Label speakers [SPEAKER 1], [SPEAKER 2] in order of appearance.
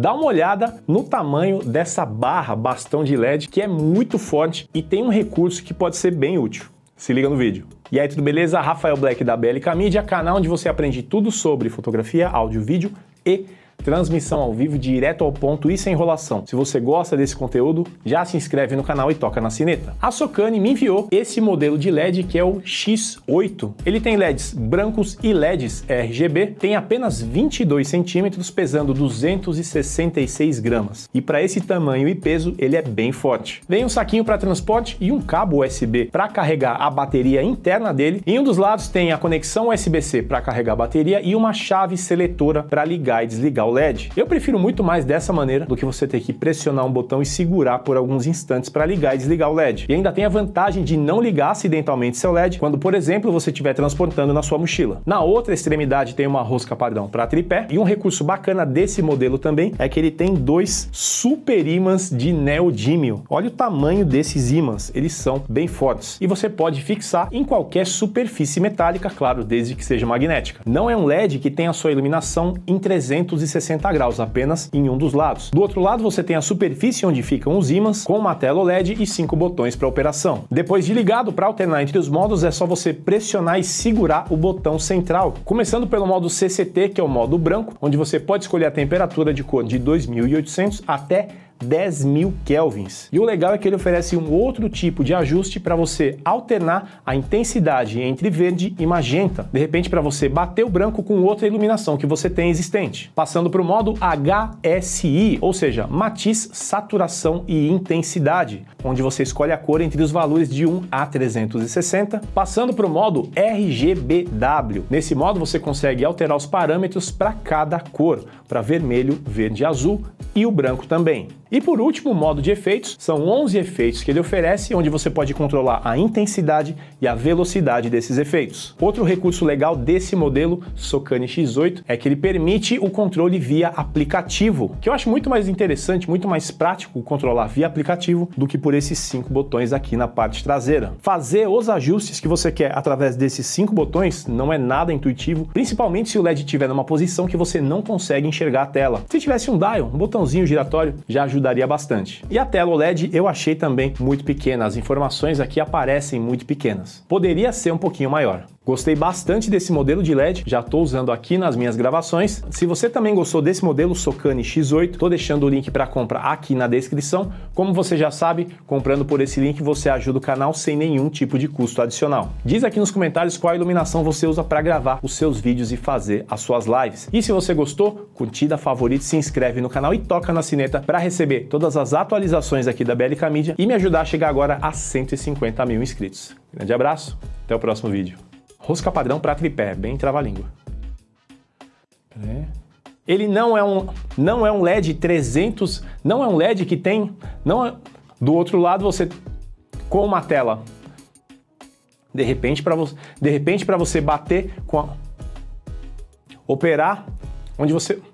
[SPEAKER 1] Dá uma olhada no tamanho dessa barra bastão de LED que é muito forte e tem um recurso que pode ser bem útil. Se liga no vídeo. E aí, tudo beleza? Rafael Black da BLK Media, canal onde você aprende tudo sobre fotografia, áudio, vídeo e transmissão ao vivo direto ao ponto e sem enrolação. Se você gosta desse conteúdo, já se inscreve no canal e toca na sineta. A Socani me enviou esse modelo de LED que é o X8. Ele tem LEDs brancos e LEDs RGB, tem apenas 22 centímetros, pesando 266 gramas. E para esse tamanho e peso, ele é bem forte. Vem um saquinho para transporte e um cabo USB para carregar a bateria interna dele. Em um dos lados tem a conexão USB-C para carregar a bateria e uma chave seletora para ligar e desligar o LED. Eu prefiro muito mais dessa maneira do que você ter que pressionar um botão e segurar por alguns instantes para ligar e desligar o LED. E ainda tem a vantagem de não ligar acidentalmente seu LED quando, por exemplo, você estiver transportando na sua mochila. Na outra extremidade tem uma rosca padrão para tripé e um recurso bacana desse modelo também é que ele tem dois super ímãs de neodímio. Olha o tamanho desses ímãs, eles são bem fortes e você pode fixar em qualquer superfície metálica, claro, desde que seja magnética. Não é um LED que tem a sua iluminação em 360 360 graus, apenas em um dos lados. Do outro lado, você tem a superfície onde ficam os ímãs, com uma tela OLED e cinco botões para operação. Depois de ligado, para alternar entre os modos, é só você pressionar e segurar o botão central. Começando pelo modo CCT, que é o modo branco, onde você pode escolher a temperatura de cor de 2800 até 10.000 kelvins. E o legal é que ele oferece um outro tipo de ajuste para você alternar a intensidade entre verde e magenta, de repente para você bater o branco com outra iluminação que você tem existente, passando para o modo HSI, ou seja, matiz, saturação e intensidade, onde você escolhe a cor entre os valores de 1 a 360, passando para o modo RGBW. Nesse modo você consegue alterar os parâmetros para cada cor, para vermelho, verde e azul e o branco também. E por último, o modo de efeitos. São 11 efeitos que ele oferece, onde você pode controlar a intensidade e a velocidade desses efeitos. Outro recurso legal desse modelo, Socani X8, é que ele permite o controle via aplicativo, que eu acho muito mais interessante, muito mais prático controlar via aplicativo do que por esses cinco botões aqui na parte traseira. Fazer os ajustes que você quer através desses cinco botões não é nada intuitivo, principalmente se o LED estiver numa posição que você não consegue enxergar a tela. Se tivesse um dial, um botãozinho giratório, já ajuda ajudaria bastante. E a tela OLED eu achei também muito pequena, as informações aqui aparecem muito pequenas. Poderia ser um pouquinho maior. Gostei bastante desse modelo de LED, já estou usando aqui nas minhas gravações. Se você também gostou desse modelo Socani X8, estou deixando o link para compra aqui na descrição. Como você já sabe, comprando por esse link você ajuda o canal sem nenhum tipo de custo adicional. Diz aqui nos comentários qual iluminação você usa para gravar os seus vídeos e fazer as suas lives. E se você gostou, curtida, favorito, se inscreve no canal e toca na sineta para receber todas as atualizações aqui da BLK Media e me ajudar a chegar agora a 150 mil inscritos. Grande abraço, até o próximo vídeo. Rosca padrão para tripé, bem trava-língua. Ele não é um não é um LED 300, não é um LED que tem, não é, do outro lado você com uma tela. De repente para você, de repente para você bater com a, operar onde você